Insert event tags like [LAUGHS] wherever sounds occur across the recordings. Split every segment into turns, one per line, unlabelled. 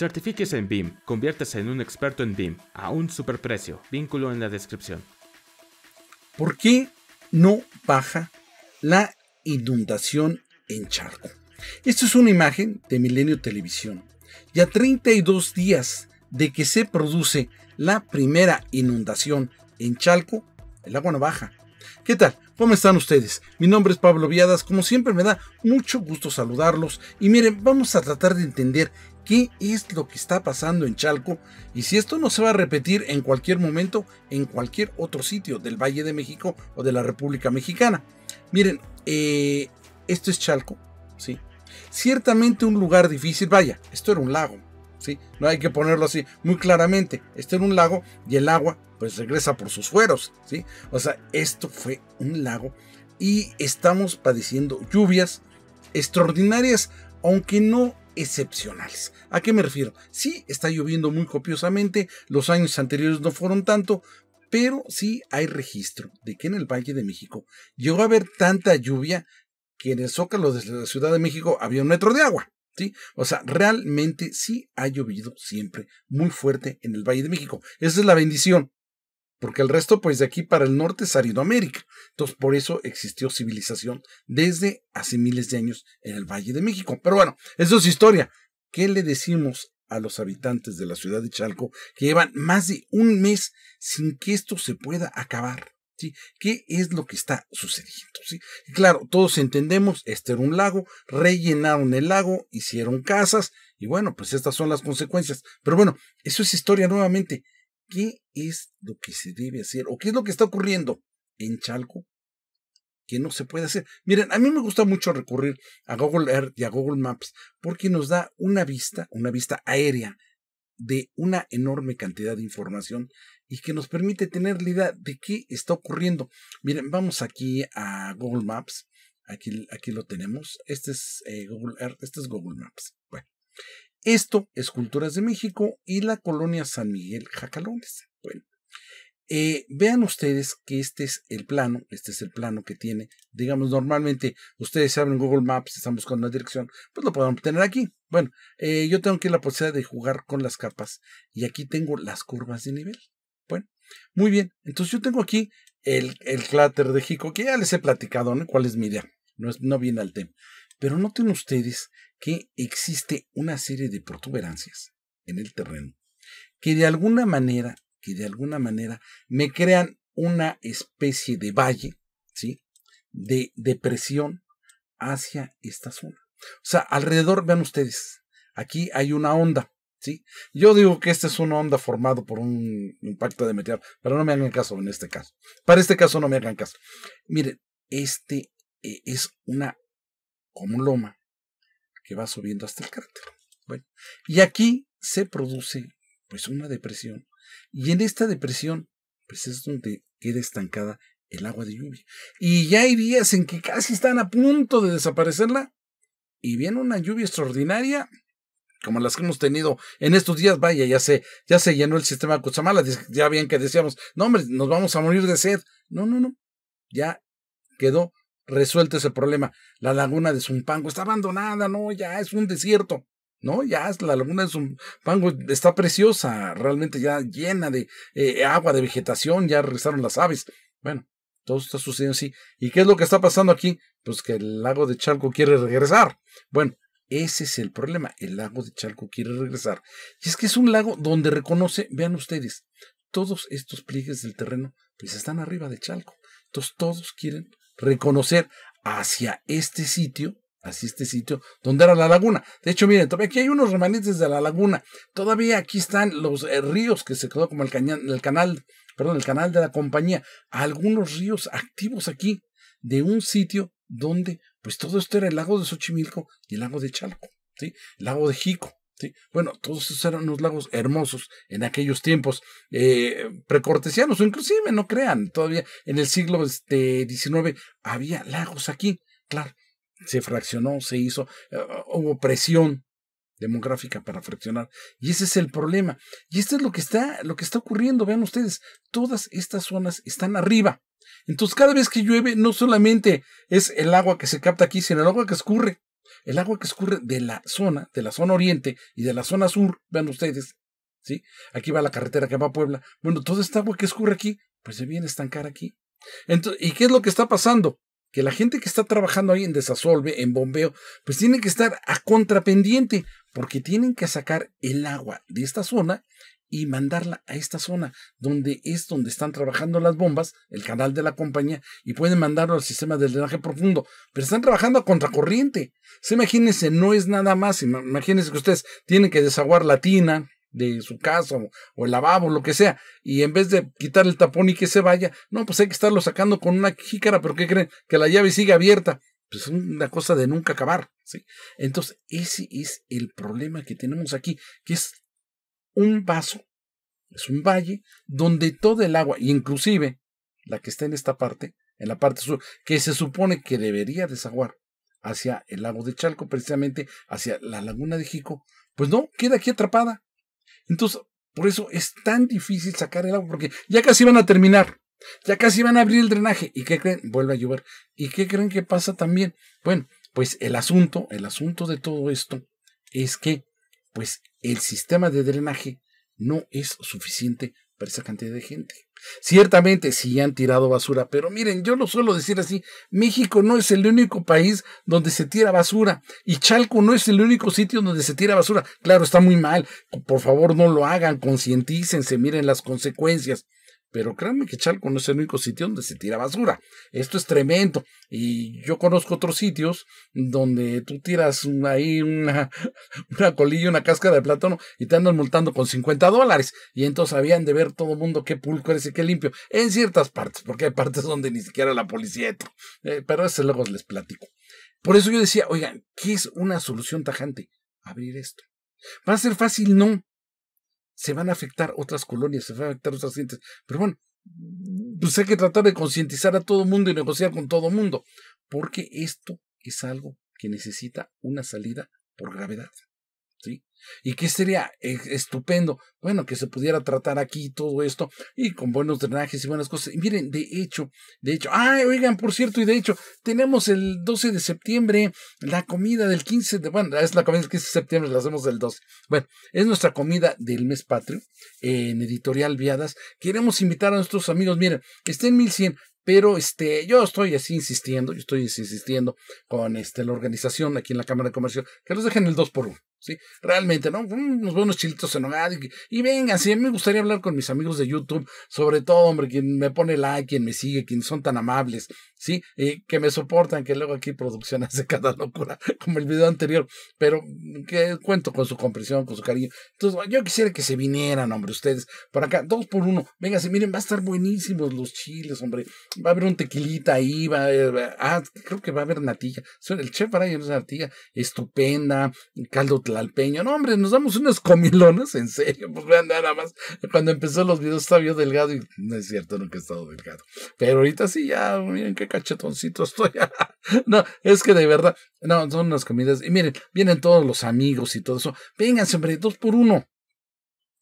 Certifiques en BIM, conviértase en un experto en BIM a un superprecio, vínculo en la descripción. ¿Por qué no baja la inundación en Chalco? Esta es una imagen de Milenio Televisión. Ya 32 días de que se produce la primera inundación en Chalco, el agua no baja. ¿Qué tal? ¿Cómo están ustedes? Mi nombre es Pablo Viadas, como siempre me da mucho gusto saludarlos y miren, vamos a tratar de entender qué es lo que está pasando en Chalco y si esto no se va a repetir en cualquier momento en cualquier otro sitio del Valle de México o de la República Mexicana. Miren, eh, esto es Chalco, ¿sí? Ciertamente un lugar difícil, vaya, esto era un lago, ¿sí? No hay que ponerlo así, muy claramente, esto era un lago y el agua pues regresa por sus fueros, ¿sí? O sea, esto fue un lago y estamos padeciendo lluvias extraordinarias, aunque no excepcionales. ¿A qué me refiero? Sí, está lloviendo muy copiosamente, los años anteriores no fueron tanto, pero sí hay registro de que en el Valle de México llegó a haber tanta lluvia que en el Zócalo de la Ciudad de México había un metro de agua. ¿Sí? O sea, realmente sí ha llovido siempre muy fuerte en el Valle de México. Esa es la bendición porque el resto, pues de aquí para el norte es Aridoamérica. Entonces, por eso existió civilización desde hace miles de años en el Valle de México. Pero bueno, eso es historia. ¿Qué le decimos a los habitantes de la ciudad de Chalco que llevan más de un mes sin que esto se pueda acabar? ¿Sí? ¿Qué es lo que está sucediendo? ¿Sí? claro, todos entendemos, este era un lago, rellenaron el lago, hicieron casas, y bueno, pues estas son las consecuencias. Pero bueno, eso es historia nuevamente. ¿Qué es lo que se debe hacer? ¿O qué es lo que está ocurriendo en Chalco? Que no se puede hacer. Miren, a mí me gusta mucho recurrir a Google Earth y a Google Maps porque nos da una vista, una vista aérea de una enorme cantidad de información y que nos permite tener la idea de qué está ocurriendo. Miren, vamos aquí a Google Maps. Aquí, aquí lo tenemos. Este es eh, Google Earth, este es Google Maps. Bueno, esto, Esculturas de México y la colonia San Miguel Jacalones. Bueno, eh, vean ustedes que este es el plano, este es el plano que tiene, digamos, normalmente ustedes abren Google Maps, están buscando una dirección, pues lo podemos tener aquí. Bueno, eh, yo tengo aquí la posibilidad de jugar con las capas y aquí tengo las curvas de nivel. Bueno, muy bien, entonces yo tengo aquí el, el cláter de Jico, que ya les he platicado, ¿no? ¿Cuál es mi idea? No, no viene al tema. Pero noten ustedes que existe una serie de protuberancias en el terreno que de alguna manera, que de alguna manera me crean una especie de valle, ¿sí? De depresión hacia esta zona. O sea, alrededor, vean ustedes, aquí hay una onda, ¿sí? Yo digo que esta es una onda formada por un impacto de meteor pero no me hagan caso en este caso. Para este caso no me hagan caso. Miren, este eh, es una como loma que va subiendo hasta el cráter. Bueno, y aquí se produce pues una depresión y en esta depresión pues es donde queda estancada el agua de lluvia. Y ya hay días en que casi están a punto de desaparecerla y viene una lluvia extraordinaria como las que hemos tenido en estos días, vaya, ya se, ya se llenó el sistema de Cochamala. ya bien que decíamos, no hombre, nos vamos a morir de sed. No, no, no, ya quedó resuelto ese problema. La laguna de Zumpango está abandonada, no, ya es un desierto. ¿no? Ya es la laguna de Zumpango está preciosa, realmente ya llena de eh, agua, de vegetación, ya regresaron las aves. Bueno, todo está sucediendo así. ¿Y qué es lo que está pasando aquí? Pues que el lago de Chalco quiere regresar. Bueno, ese es el problema. El lago de Chalco quiere regresar. Y es que es un lago donde reconoce, vean ustedes, todos estos pliegues del terreno, pues están arriba de Chalco. Entonces todos quieren reconocer hacia este sitio, hacia este sitio donde era la laguna. De hecho, miren, todavía aquí hay unos remanentes de la laguna. Todavía aquí están los eh, ríos que se quedó como el, cañón, canal, perdón, el canal de la compañía. Algunos ríos activos aquí de un sitio donde pues todo esto era el lago de Xochimilco y el lago de Chalco, ¿sí? El lago de Jico. Bueno, todos esos eran unos lagos hermosos en aquellos tiempos, eh, precortesianos, o inclusive, no crean, todavía en el siglo este, XIX había lagos aquí, claro, se fraccionó, se hizo, eh, hubo presión demográfica para fraccionar, y ese es el problema, y esto es lo que está, lo que está ocurriendo, vean ustedes, todas estas zonas están arriba, entonces cada vez que llueve no solamente es el agua que se capta aquí, sino el agua que escurre el agua que escurre de la zona, de la zona oriente y de la zona sur, vean ustedes, ¿sí? Aquí va la carretera que va a Puebla. Bueno, toda esta agua que escurre aquí, pues se viene a estancar aquí. Entonces, ¿Y qué es lo que está pasando? Que la gente que está trabajando ahí en desasolve, en bombeo, pues tiene que estar a contrapendiente, porque tienen que sacar el agua de esta zona y mandarla a esta zona, donde es donde están trabajando las bombas, el canal de la compañía, y pueden mandarlo al sistema de drenaje profundo. Pero están trabajando a contracorriente. Se imagínense, no es nada más. Imagínense que ustedes tienen que desaguar la tina de su casa o, el lavabo, lo que sea, y en vez de quitar el tapón y que se vaya, no, pues hay que estarlo sacando con una jícara, pero ¿qué creen? Que la llave sigue abierta pues es una cosa de nunca acabar. ¿sí? Entonces, ese es el problema que tenemos aquí, que es un vaso, es un valle donde todo el agua, inclusive la que está en esta parte, en la parte sur, que se supone que debería desaguar hacia el lago de Chalco, precisamente hacia la laguna de Jico, pues no, queda aquí atrapada. Entonces, por eso es tan difícil sacar el agua, porque ya casi van a terminar, ya casi van a abrir el drenaje. ¿Y qué creen? Vuelve a llover. ¿Y qué creen que pasa también? Bueno, pues el asunto, el asunto de todo esto es que pues el sistema de drenaje no es suficiente para esa cantidad de gente. Ciertamente sí han tirado basura, pero miren, yo lo suelo decir así, México no es el único país donde se tira basura y Chalco no es el único sitio donde se tira basura. Claro, está muy mal, por favor no lo hagan, concientícense, miren las consecuencias pero créanme que Chalco no es el único sitio donde se tira basura. Esto es tremendo. Y yo conozco otros sitios donde tú tiras ahí una, [LAUGHS] una colilla, una cáscara de plátano y te andan multando con 50 dólares. Y entonces habían de ver todo el mundo qué pulco eres y qué limpio. En ciertas partes, porque hay partes donde ni siquiera la policía entra. Eh, pero eso luego les platico. Por eso yo decía, oigan, ¿qué es una solución tajante? Abrir esto. ¿Va a ser fácil? No se van a afectar otras colonias, se van a afectar otras gentes. Pero bueno, mm. pues hay que tratar de concientizar a todo mundo y negociar con todo mundo, porque esto es algo que necesita una salida por gravedad. ¿Y qué sería e-, estupendo? Bueno, que se pudiera tratar aquí todo esto y con buenos drenajes y buenas cosas. Y miren, de hecho, de hecho, ay, oigan, por cierto, y de hecho, tenemos el 12 de septiembre la comida del 15 de, bueno, es la comida del 15 de septiembre, la hacemos del 12. Bueno, es nuestra comida del mes patrio en Editorial Viadas. Queremos invitar a nuestros amigos, miren, que estén 1100, pero este, yo estoy así insistiendo, yo estoy insistiendo con este, la organización aquí en la Cámara de Comercio, que los dejen el 2 por 1 ¿sí? Realmente, ¿no? Unos buenos chilitos en hogar. Y, y vengan, sí, me gustaría hablar con mis amigos de YouTube, sobre todo, hombre, quien me pone like, quien me sigue, quien son tan amables, ¿sí? Y que me soportan, que luego aquí producción [LAUGHS] hace cada locura, como el video anterior, pero que cuento con su comprensión, con su cariño. Entonces, yo quisiera que se vinieran, hombre, ustedes, por acá, dos por uno, sí, miren, va a estar buenísimos los chiles, hombre, va a haber un tequilita ahí, va eh, a haber, ah, creo que va a haber natilla, el chef para ahí es una natilla estupenda, caldo alpeño, No, hombre, nos damos unos comilones en serio. Pues vean nada más. Cuando empezó los videos estaba yo delgado y no es cierto, nunca he estado delgado. Pero ahorita sí, ya, miren qué cachetoncito estoy. [LAUGHS] no, es que de verdad, no, son unas comidas. Y miren, vienen todos los amigos y todo eso. vengan hombre, dos por uno.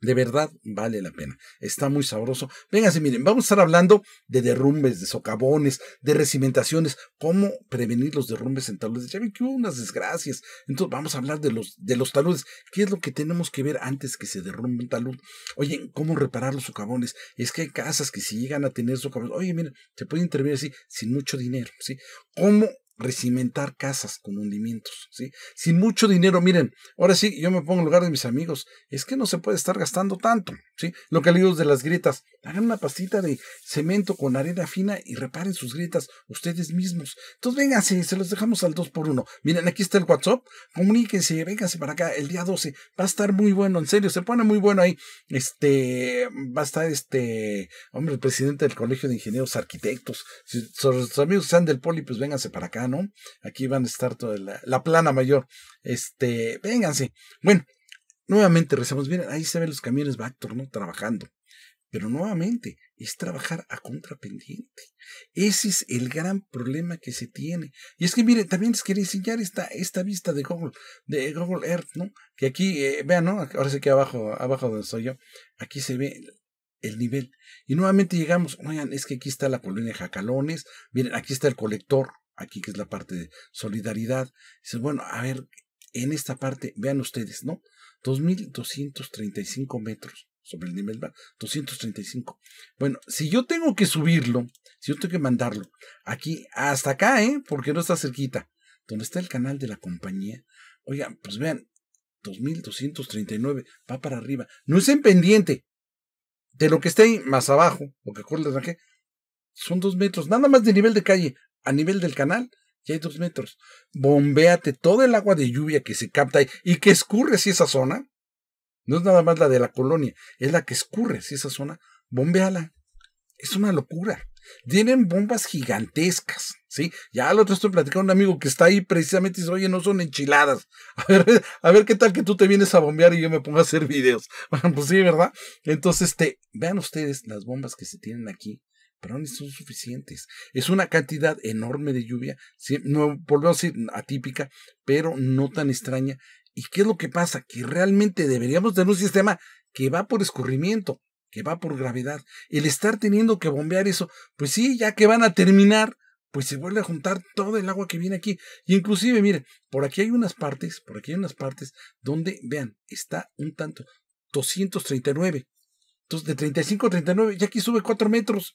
De verdad vale la pena. Está muy sabroso. Vénganse, miren, vamos a estar hablando de derrumbes, de socavones, de recimentaciones, cómo prevenir los derrumbes en taludes. Ya ven que hubo unas desgracias. Entonces vamos a hablar de los, de los taludes. ¿Qué es lo que tenemos que ver antes que se derrumbe un talud? Oye, ¿cómo reparar los socavones? Es que hay casas que si llegan a tener socavones, oye, miren, se puede intervenir así sin mucho dinero, ¿sí? ¿Cómo recimentar casas con hundimientos, ¿sí? Sin mucho dinero, miren, ahora sí, yo me pongo en lugar de mis amigos, es que no se puede estar gastando tanto, ¿sí? Lo que le digo de las grietas, hagan una pastita de cemento con arena fina y reparen sus grietas ustedes mismos. Entonces, vénganse, se los dejamos al 2 por 1 Miren, aquí está el WhatsApp, comuníquense, vénganse para acá el día 12, va a estar muy bueno, en serio, se pone muy bueno ahí, este, va a estar este, hombre, el presidente del Colegio de Ingenieros Arquitectos, si sus amigos sean del Poli, pues vénganse para acá, Aquí van a estar toda la, plana mayor. Este, vénganse. Bueno, nuevamente rezamos. Miren, ahí se ven los camiones Bactor, ¿no? Trabajando. Pero nuevamente, es trabajar a contrapendiente. Ese es el gran problema que se tiene. Y es que, miren, también les quería enseñar esta, esta vista de Google, de Google Earth, ¿no? Que aquí, eh, vean, ¿no? Ahora sí que abajo, abajo donde soy yo, aquí se ve el nivel. Y nuevamente llegamos, oigan, es que aquí está la colonia de Jacalones, miren, aquí está el colector, aquí que es la parte de solidaridad, dices, bueno, a ver, en esta parte, vean ustedes, ¿no? 2.235 metros sobre el nivel 235. Bueno, si yo tengo que subirlo, si yo tengo que mandarlo aquí hasta acá, ¿eh? Porque no está cerquita, donde está el canal de la compañía. Oigan, pues vean, 2239 va para arriba. No es en pendiente de lo que esté ahí más abajo, porque que son dos metros, nada más de nivel de calle a nivel del canal, ya hay dos metros. Bombéate todo el agua de lluvia que se capta ahí y que escurre si esa zona. No es nada más la de la colonia, es la que escurre si esa zona. Bombeala. Es una locura. Tienen bombas gigantescas, ¿sí? Ya al otro estoy platicando un amigo que está ahí precisamente y dice, oye, no son enchiladas. [LAUGHS] A ver, a ver qué tal que tú te vienes a bombear y yo me pongo a hacer videos. [LAUGHS] Bueno, pues sí, ¿verdad? Entonces, este, vean ustedes las bombas que se tienen aquí son suficientes. Es una cantidad enorme de lluvia, no, volvemos a decir atípica, pero no tan extraña. ¿Y qué es lo que pasa? Que realmente deberíamos tener un sistema que va por escurrimiento, que va por gravedad. El estar teniendo que bombear eso, pues sí, ya que van a terminar, pues se vuelve a juntar todo el agua que viene aquí. Y inclusive, miren, por aquí hay unas partes, por aquí hay unas partes donde, vean, está un tanto, 239. Entonces, de 35 a 39, ya aquí sube 4 metros.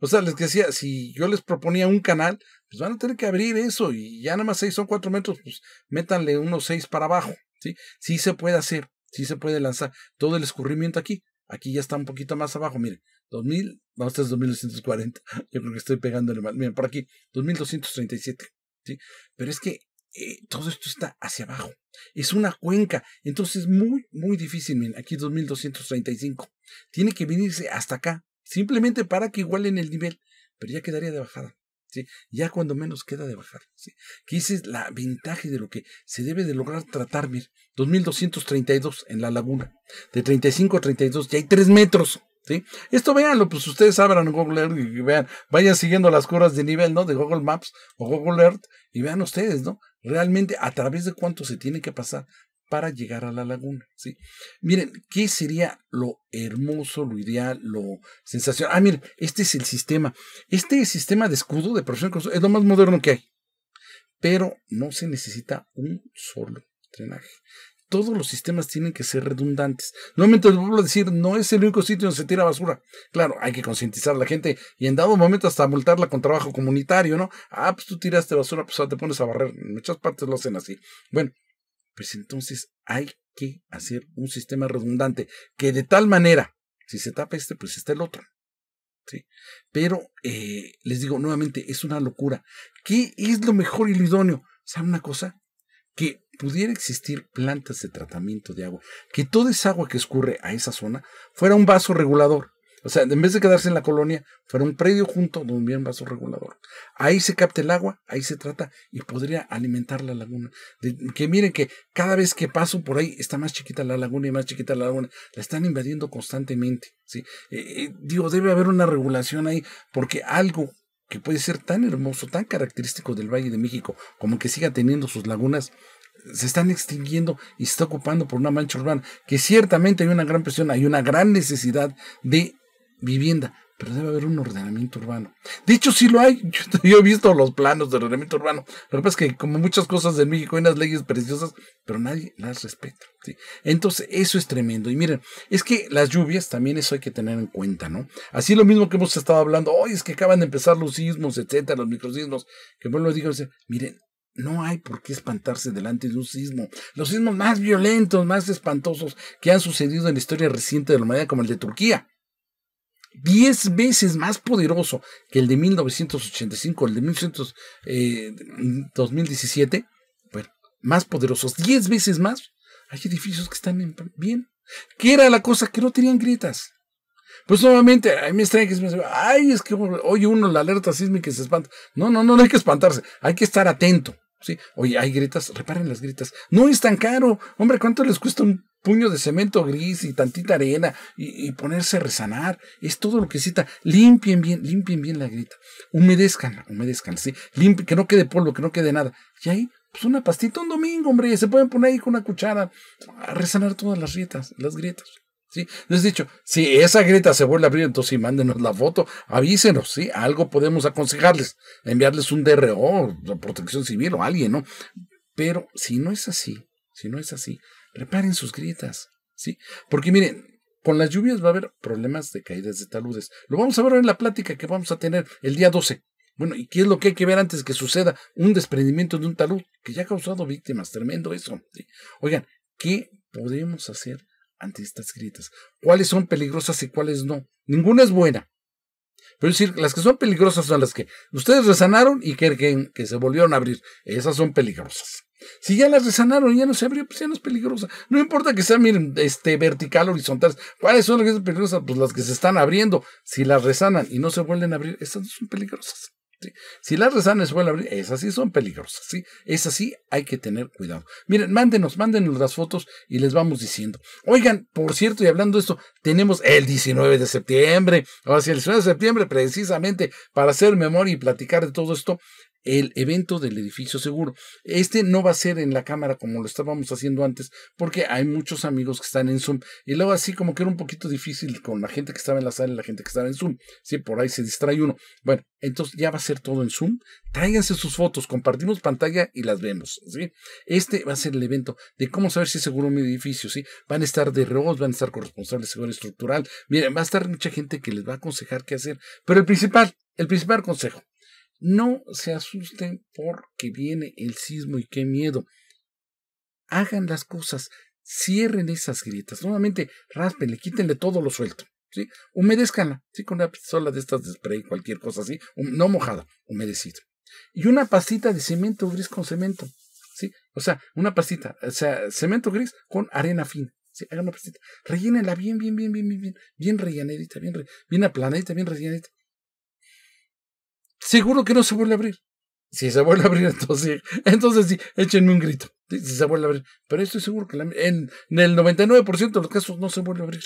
O sea, les decía, si yo les proponía un canal, pues van a tener que abrir eso y ya nada más seis son cuatro metros, pues métanle unos seis para abajo, ¿sí? Sí se puede hacer, sí se puede lanzar todo el escurrimiento aquí. Aquí ya está un poquito más abajo, miren, 2000, vamos este es 2240, [LAUGHS] yo creo que estoy pegándole mal, miren, por aquí, 2237, ¿sí? Pero es que eh, todo esto está hacia abajo, es una cuenca, entonces es muy, muy difícil, miren, aquí 2235, tiene que venirse hasta acá, simplemente para que igualen el nivel, pero ya quedaría de bajada. ¿Sí? Ya cuando menos queda de bajar, ¿sí? Que es la ventaja de lo que se debe de lograr tratar, 2232 en la laguna, de 35 a 32, ya hay 3 metros, ¿sí? Esto véanlo, pues ustedes abran Google Earth y vean, vayan siguiendo las curvas de nivel, ¿no? De Google Maps o Google Earth y vean ustedes, ¿no? Realmente a través de cuánto se tiene que pasar para llegar a la laguna. ¿sí? Miren, ¿qué sería lo hermoso, lo ideal, lo sensacional? Ah, miren, este es el sistema. Este sistema de escudo de protección es lo más moderno que hay. Pero no se necesita un solo drenaje. Todos los sistemas tienen que ser redundantes. Nuevamente les vuelvo decir, no es el único sitio donde se tira basura. Claro, hay que concientizar a la gente y en dado momento hasta multarla con trabajo comunitario, ¿no? Ah, pues tú tiraste basura, pues ahora te pones a barrer. En muchas partes lo hacen así. Bueno, pues entonces hay que hacer un sistema redundante que de tal manera, si se tapa este, pues está el otro. ¿sí? Pero eh, les digo nuevamente, es una locura. ¿Qué es lo mejor y lo idóneo? ¿Saben una cosa? Que pudiera existir plantas de tratamiento de agua, que toda esa agua que escurre a esa zona fuera un vaso regulador o sea, en vez de quedarse en la colonia, fuera un predio junto donde hubiera un vaso regulador. Ahí se capta el agua, ahí se trata y podría alimentar la laguna. que miren que cada vez que paso por ahí está más chiquita la laguna y más chiquita la laguna. La están invadiendo constantemente. ¿sí? Eh, eh, digo, debe haber una regulación ahí porque algo que puede ser tan hermoso, tan característico del Valle de México, como que siga teniendo sus lagunas, se están extinguiendo y se está ocupando por una mancha urbana, que ciertamente hay una gran presión, hay una gran necesidad de vivienda, pero debe haber un ordenamiento urbano. De hecho, sí lo hay. [LAUGHS] Yo, he visto los planos de ordenamiento urbano. Lo que pasa es que, como muchas cosas en México, hay unas leyes preciosas, pero nadie las respeta. Entonces, eso es tremendo. Y miren, es que las lluvias también eso hay que tener en cuenta, ¿no? Así lo mismo que hemos estado hablando, hoy es que acaban de empezar los sismos, etcétera, los microsismos, que bueno, lo digo, miren, no hay por qué espantarse delante de un sismo. Los sismos más violentos, más espantosos que han sucedido en la historia reciente de la humanidad, como el de Turquía. 10 veces más poderoso que el de 1985, el de 1900, 2017, eh, bueno, más poderosos, 10 veces más, hay edificios que están bien. ¿Qué era la cosa? Que no tenían grietas. Pues nuevamente, a mí me extraña que se me ay, es que oye uno la alerta sísmica y se espanta. No, no, no, hay que espantarse, hay que estar atento. ¿sí? Oye, hay grietas, reparen las grietas. No es tan caro. Hombre, ¿cuánto les cuesta un puño de cemento gris y tantita arena y, ponerse a resanar. Es todo lo que necesita. Limpien bien, limpien bien la grita. Humedezcan, humedezcan, sí. Limpien, que no quede polvo, que no quede nada. Y ahí, pues una pastita un domingo, hombre. Se pueden poner ahí con una cuchara a resanar todas las grietas, las grietas. ¿Sí? Les he dicho, si esa grieta se vuelve a abrir, entonces mándenos la foto, avísenos, ¿sí? Algo podemos aconsejarles, enviarles un DRO, protección civil o alguien, ¿no? Pero si no es así, si no es así, reparen sus grietas, ¿sí? Porque miren, con las lluvias va a haber problemas de caídas de taludes. Lo vamos a ver en la plática que vamos a tener el día 12. Bueno, ¿y qué es lo que hay que ver antes que suceda un desprendimiento de un talud que ya ha causado víctimas? Tremendo eso. Oigan, ¿qué podemos hacer ante estas grietas? ¿Cuáles son peligrosas y cuáles no? Ninguna es buena. Pero es decir, las que son peligrosas son las que ustedes resanaron y que se volvieron a abrir. Esas son peligrosas. Si ya las resanaron, ya no se abrió, pues ya no es peligrosa. No importa que sea, miren, este, vertical, horizontal. ¿Cuáles son las que son peligrosas? Pues las que se están abriendo. Si las resanan y no se vuelven a abrir, esas no son peligrosas. Si las resanan y se vuelven a abrir, esas sí son peligrosas. ¿sí? Esas sí hay que tener cuidado. Miren, mándenos, mándenos las fotos y les vamos diciendo. Oigan, por cierto, y hablando de esto, tenemos el 19 de septiembre. O sea, el 19 de septiembre, precisamente, para hacer memoria y platicar de todo esto, el evento del edificio seguro. Este no va a ser en la cámara como lo estábamos haciendo antes, porque hay muchos amigos que están en Zoom. Y luego así como que era un poquito difícil con la gente que estaba en la sala y la gente que estaba en Zoom. Sí, por ahí se distrae uno. Bueno, entonces ya va a ser todo en Zoom. Tráiganse sus fotos, compartimos pantalla y las vemos. ¿sí? Este va a ser el evento de cómo saber si es seguro mi edificio. ¿sí? Van a estar de robos, van a estar corresponsables de seguridad estructural. Miren, va a estar mucha gente que les va a aconsejar qué hacer. Pero el principal, el principal consejo no se asusten porque viene el sismo y qué miedo. Hagan las cosas, cierren esas grietas. Nuevamente, raspenle, quítenle todo lo suelto. ¿sí? Humedezcanla, ¿sí? con una pistola de estas de spray, cualquier cosa así, no mojada, humedecida. Y una pastita de cemento gris con cemento. ¿sí? O sea, una pastita, o sea, cemento gris con arena fina. ¿sí? Hagan una pastita. Rellénenla bien, bien, bien, bien, bien, bien, bien rellenadita, bien, bien aplanadita, bien rellenadita seguro que no se vuelve a abrir. Si se vuelve a abrir, [LAUGHS] entonces, entonces sí, échenme un grito. Si se vuelve a abrir. Pero estoy seguro que en, el 99% de los casos no se vuelve a abrir.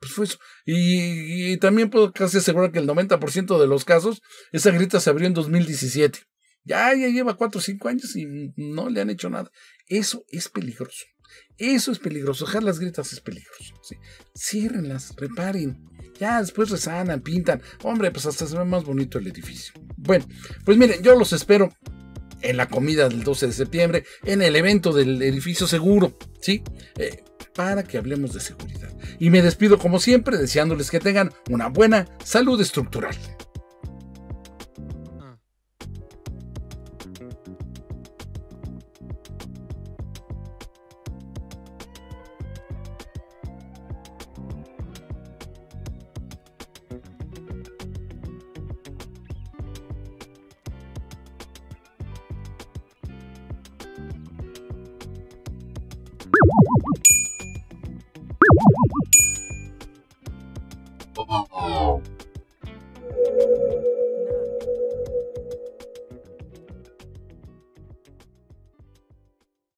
Pues fue eso. Y, también puedo casi asegurar que el 90% de los casos, esa grita se abrió en 2017. Ya, lleva 4 o 5 años y no le han hecho nada. Eso es peligroso. Eso es peligroso. Dejar las gritas es peligroso. Cierrenlas, Ciérrenlas, reparen. Ya después resanan, pintan. Hombre, pues hasta se ve más bonito el edificio. Bueno, pues miren, yo los espero en la comida del 12 de septiembre, en el evento del edificio seguro, ¿sí? Eh, para que hablemos de seguridad. Y me despido como siempre deseándoles que tengan una buena salud estructural. you